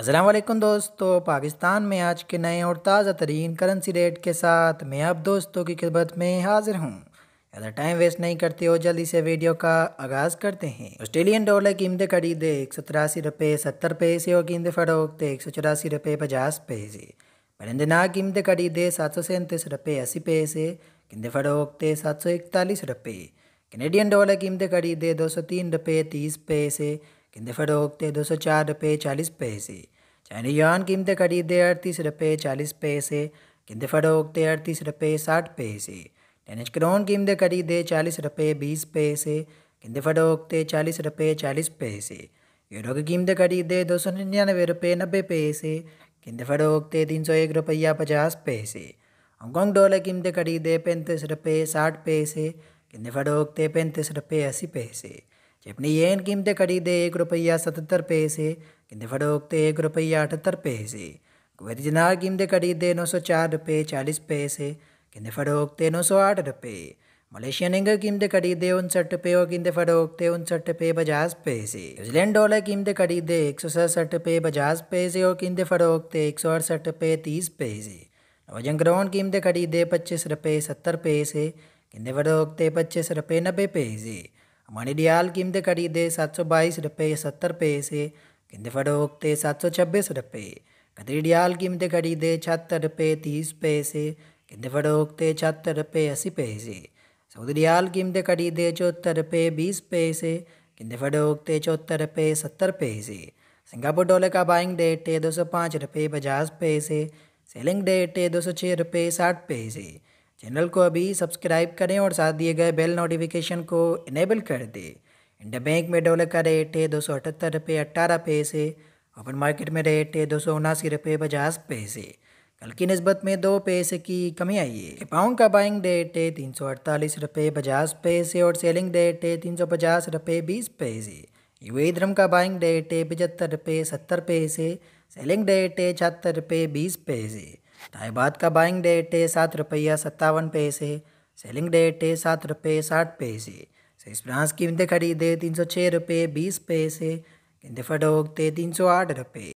असलकुम दोस्तों पाकिस्तान में आज के नए और ताज़ा तरीन करेंसी रेट के साथ मैं आप दोस्तों की खिदमत में हाजिर हूँ ज़्यादा टाइम वेस्ट नहीं करते हो जल्दी से वीडियो का आगाज़ करते हैं ऑस्ट्रेलियन डॉलर की कीमतें खरीदे एक सौ तिरासी रुपये सत्तर पैसे और कीमतें फरोखते एक सौ चौरासी रुपये पचास पैसे परिंदना कीमतें खरीदे सात सौ सैंतीस रुपये अस्सी पैसे कीमतें फरोखते सात सौ इकतालीस रुपये कैनेडियन डॉलर कीमतें खरीदे दो सौ तीन रुपये तीस पैसे फटो फरोख्ते दो सौ चार रुपये चालीस पैसे चाइना युआन कीमतें खरीदे अड़तीस रुपये चालीस पैसे किंतु फरोख्ते अड़तीस रुपये साठ पैसे डेनिश क्रोन कीमतें खरीदे चालीस रुपये बीस पैसे फटो फरोख्ते चालीस रुपये चालीस पैसे यूरो की कीमतें खरीदे दो सौ निन्यानवे रुपये नब्बे पैसे किंतु फरोख्ते तीन सौ एक रुपया पचास पैसे हांगकॉन्ग डॉलर कीमतें खरीदे पैंतीस रुपये साठ पैसे किंतु फरोख्ते पैंतीस रुपये अस्सी पैसे जितनी येन कीमतें खरीदे एक रुपया सतहत्तर पैसे किंदे फड़ोकते एक रुपया अठहत्तर पैसे कुवैत जिनार कीमतें खरीदे नौ सौ चार रुपये चालीस पैसे किंदे फड़ोकते नौ सौ आठ रुपये मलेशियन इंगर कीमतें खरीदे उनसठ रुपये और कीमतें फड़ोकते उनसठ रुपये पचास पैसे न्यूजीलैंड डॉलर कीमतें खरीदे एक सौ सड़सठ रुपये बजाज पैसे और कीमतें फड़ोकते एक सौ अड़सठ रुपये तीस पैसे नोजन ग्राउंड कीमतें खरीदे पच्चीस रुपये सत्तर पैसे किंदे फड़ोकते पच्चीस रुपये नब्बे पैसे मणिडियाल कीमतें दे सात सौ बाईस रुपये सत्तर पैसे किंदे फटोकते सात सौ छब्बीस रुपये कतरीडियाल कीमतें दे छहत्तर रुपये तीस पैसे किंदे फड़ोकते छहत्तर रुपये अस्सी पैसे सऊदी रियाल कीमतें दे चौहत्तर रुपये बीस पैसे किंदे फटोकते चौहत्तर रुपये सत्तर पैसे सिंगापुर डॉलर का बाइंग डेट है दो सौ पाँच रुपये पचास पैसे सेलिंग डेट है दो सौ छः रुपये साठ पैसे चैनल को अभी सब्सक्राइब करें और साथ दिए गए बेल नोटिफिकेशन को इनेबल कर दें इंडिया बैंक में डॉलर का रेट है दो सौ अठहत्तर रुपये अट्ठारह पैसे ओपन मार्केट में रेट है दो सौ उनासी रुपये पचास पैसे कल की नस्बत में दो पैसे की कमी आई है पाउंड का बाइंग रेट है तीन सौ अड़तालीस रुपये पचास पैसे और सेलिंग रेट है तीन सौ पचास रुपये बीस पैसे यू धर्म का बाइंग रेट है पचहत्तर रुपये सत्तर पैसे सेलिंग रेट है छहत्तर रुपये बीस पैसे ढाई बाद का बाइंग डेट है सात रुपया सत्तावन पैसे सेलिंग डेट है सात रुपये साठ पैसे शेष ब्रांच कीमतें खरीदे तीन सौ छः रुपये बीस पैसे गेंदे फटोकते तीन सौ आठ रुपये